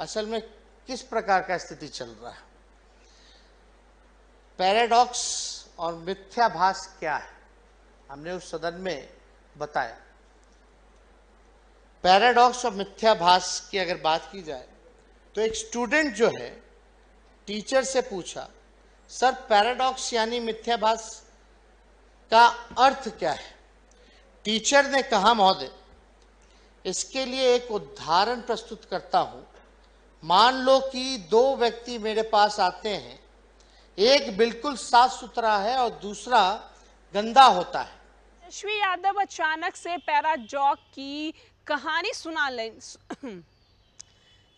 असल में किस प्रकार का स्थिति चल रहा है पैराडॉक्स और मिथ्याभास क्या है हमने उस सदन में बताया पैराडॉक्स और मिथ्याभास की अगर बात की जाए तो एक स्टूडेंट जो है टीचर से पूछा सर पैराडॉक्स यानी मिथ्याभास का अर्थ क्या है टीचर ने कहा महोदय इसके लिए एक उदाहरण प्रस्तुत करता हूं मान लो कि दो व्यक्ति मेरे पास आते हैं एक बिल्कुल साफ सुथरा है और दूसरा गंदा होता है यशवी यादव अचानक से पैरा जॉक की कहानी सुना ले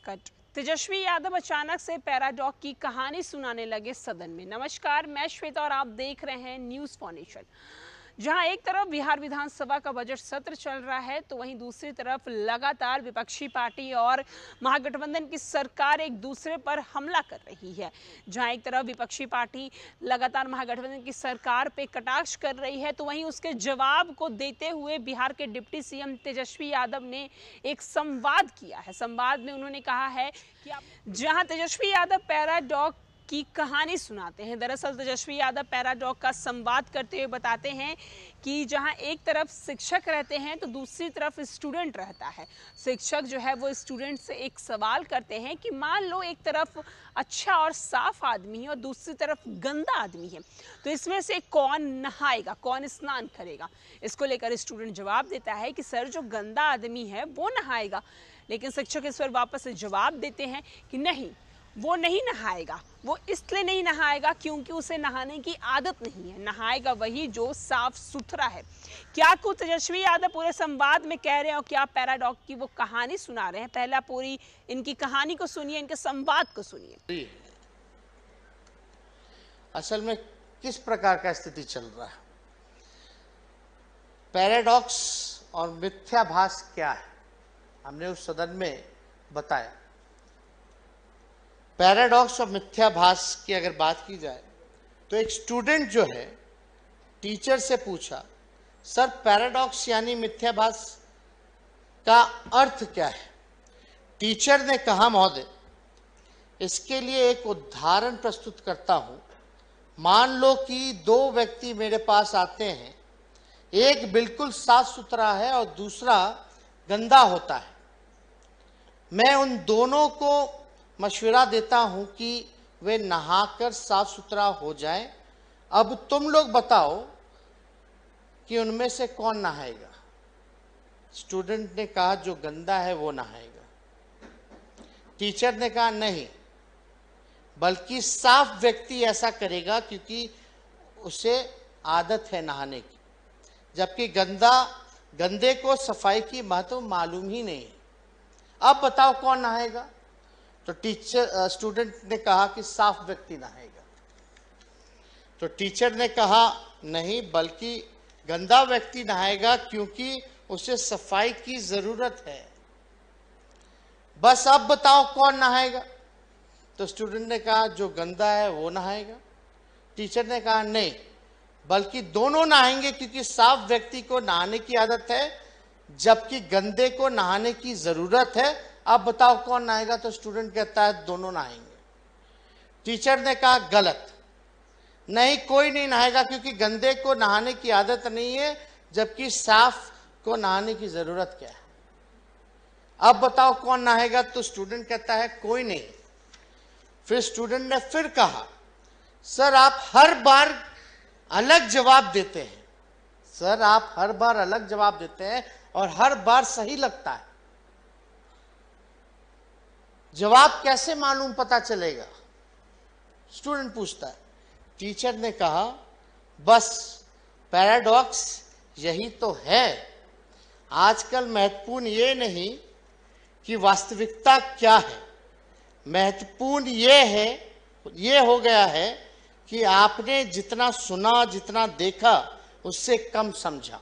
कट तेजस्वी यादव अचानक से पैराडॉक की कहानी सुनाने लगे सदन में नमस्कार मैं श्वेता और आप देख रहे हैं न्यूज़ फाउंडेशन जहां एक तरफ बिहार विधानसभा का बजट सत्र चल रहा है तो वहीं दूसरी तरफ लगातार विपक्षी पार्टी और महागठबंधन की सरकार एक दूसरे पर हमला कर रही है जहां एक तरफ विपक्षी पार्टी लगातार महागठबंधन की सरकार पे कटाक्ष कर रही है तो वहीं उसके जवाब को देते हुए बिहार के डिप्टी सीएम तेजस्वी यादव ने एक संवाद किया है संवाद में उन्होंने कहा है कि जहाँ तेजस्वी यादव पैराडॉक की कहानी सुनाते हैं दरअसल तेजस्वी यादव पैराडॉग का संवाद करते हुए बताते हैं कि जहां एक तरफ शिक्षक रहते हैं तो दूसरी तरफ स्टूडेंट रहता है शिक्षक जो है वो स्टूडेंट से एक सवाल करते हैं कि मान लो एक तरफ अच्छा और साफ आदमी है और दूसरी तरफ गंदा आदमी है तो इसमें से कौन नहाएगा कौन स्नान करेगा इसको लेकर स्टूडेंट जवाब देता है कि सर जो गंदा आदमी है वो नहाएगा लेकिन शिक्षक इस पर वापस जवाब देते हैं कि नहीं वो नहीं नहाएगा वो इसलिए नहीं नहाएगा क्योंकि उसे नहाने की आदत नहीं है नहाएगा वही जो साफ सुथरा है क्या कुछ तेजस्वी यादव पूरे संवाद में कह रहे हैं और क्या पैराडॉग की वो कहानी सुना रहे हैं पहला पूरी इनकी कहानी को सुनिए इनके संवाद को सुनिए असल में किस प्रकार का स्थिति चल रहा है पैराडॉक्स और मिथ्याभास क्या है हमने उस सदन में बताया पैराडॉक्स और मिथ्याभास की अगर बात की जाए तो एक स्टूडेंट जो है टीचर से पूछा सर पैराडॉक्स यानी मिथ्याभास का अर्थ क्या है टीचर ने कहा महोदय इसके लिए एक उदाहरण प्रस्तुत करता हूँ मान लो कि दो व्यक्ति मेरे पास आते हैं एक बिल्कुल साफ सुथरा है और दूसरा गंदा होता है मैं उन दोनों को मशवरा देता हूं कि वे नहाकर साफ सुथरा हो जाएं। अब तुम लोग बताओ कि उनमें से कौन नहाएगा स्टूडेंट ने कहा जो गंदा है वो नहाएगा टीचर ने कहा नहीं बल्कि साफ व्यक्ति ऐसा करेगा क्योंकि उसे आदत है नहाने की जबकि गंदा गंदे को सफाई की महत्व मालूम ही नहीं अब बताओ कौन नहाएगा तो टीचर स्टूडेंट ने कहा कि साफ व्यक्ति नहाएगा तो टीचर ने कहा नहीं बल्कि गंदा व्यक्ति नहाएगा क्योंकि उसे सफाई की जरूरत है बस अब बताओ कौन नहाएगा तो स्टूडेंट ने कहा जो गंदा है वो नहाएगा टीचर ने कहा नहीं बल्कि दोनों नहाएंगे क्योंकि साफ व्यक्ति को नहाने की आदत है जबकि गंदे को नहाने की जरूरत है अब बताओ कौन आएगा तो स्टूडेंट कहता है दोनों नहाएंगे टीचर ने कहा गलत नहीं कोई नहीं नहाएगा क्योंकि गंदे को नहाने की आदत नहीं है जबकि साफ को नहाने की जरूरत क्या है अब बताओ कौन नहाएगा तो स्टूडेंट कहता है कोई नहीं फिर स्टूडेंट ने फिर कहा सर आप हर बार अलग जवाब देते हैं सर आप हर बार अलग जवाब देते हैं और हर बार सही लगता है जवाब कैसे मालूम पता चलेगा स्टूडेंट पूछता है टीचर ने कहा बस पैराडॉक्स यही तो है आजकल महत्वपूर्ण ये नहीं कि वास्तविकता क्या है महत्वपूर्ण ये है ये हो गया है कि आपने जितना सुना जितना देखा उससे कम समझा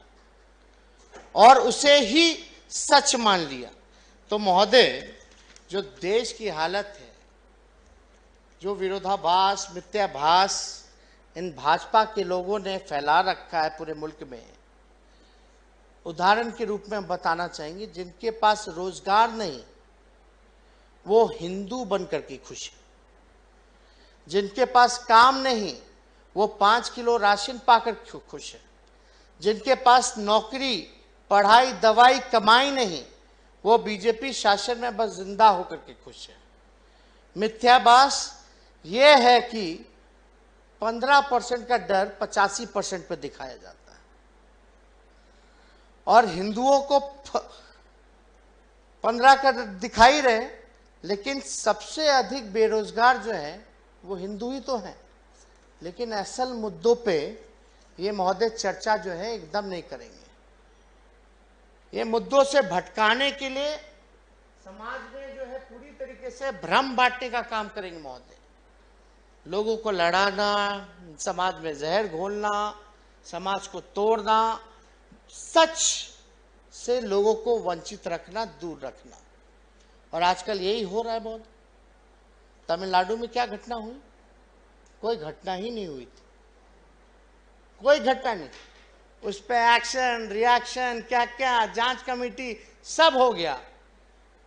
और उसे ही सच मान लिया तो महोदय जो देश की हालत है जो विरोधाभास मिथ्याभास इन भाजपा के लोगों ने फैला रखा है पूरे मुल्क में उदाहरण के रूप में हम बताना चाहेंगे जिनके पास रोजगार नहीं वो हिंदू बनकर के खुश है जिनके पास काम नहीं वो पाँच किलो राशन पाकर खुश है जिनके पास नौकरी पढ़ाई दवाई कमाई नहीं वो बीजेपी शासन में बस जिंदा होकर के खुश है मिथ्याभास ये है कि 15 परसेंट का डर पचासी परसेंट पर दिखाया जाता है और हिंदुओं को पंद्रह का दिखाई रहे लेकिन सबसे अधिक बेरोजगार जो है वो हिंदू ही तो हैं लेकिन असल मुद्दों पे ये महोदय चर्चा जो है एकदम नहीं करेंगे ये मुद्दों से भटकाने के लिए समाज में जो है पूरी तरीके से भ्रम बांटने का काम करेंगे महोदय लोगों को लड़ाना समाज में जहर घोलना समाज को तोड़ना सच से लोगों को वंचित रखना दूर रखना और आजकल यही हो रहा है बहुत तमिलनाडु में क्या घटना हुई कोई घटना ही नहीं हुई थी कोई घटना नहीं उस पर एक्शन रिएक्शन क्या क्या जांच कमेटी सब हो गया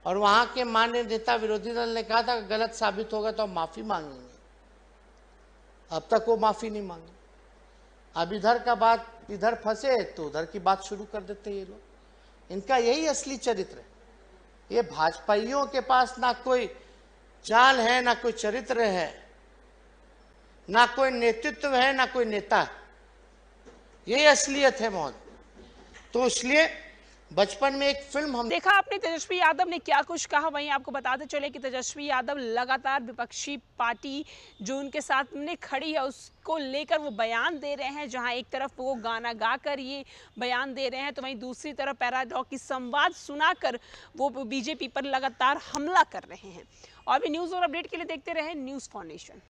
और वहां के मान्य नेता विरोधी दल ने कहा था कि गलत साबित होगा तो हम माफी मांगेंगे अब तक वो माफी नहीं मांगे अब इधर का बात इधर फंसे तो उधर की बात शुरू कर देते ये लोग इनका यही असली चरित्र है ये भाजपाइयों के पास ना कोई चाल है ना कोई चरित्र है ना कोई नेतृत्व है ना कोई नेता है ये असलियत है मौत तो इसलिए बचपन में एक फिल्म हम देखा आपने तेजस्वी यादव ने क्या कुछ कहा वहीं आपको बताते चले कि तेजस्वी यादव लगातार विपक्षी पार्टी जो उनके साथ में खड़ी है उसको लेकर वो बयान दे रहे हैं जहां एक तरफ वो गाना गाकर ये बयान दे रहे हैं तो वहीं दूसरी तरफ पैराडॉक की संवाद सुनाकर वो बीजेपी पर लगातार हमला कर रहे हैं और भी न्यूज़ और अपडेट के लिए देखते रहे न्यूज़ फाउंडेशन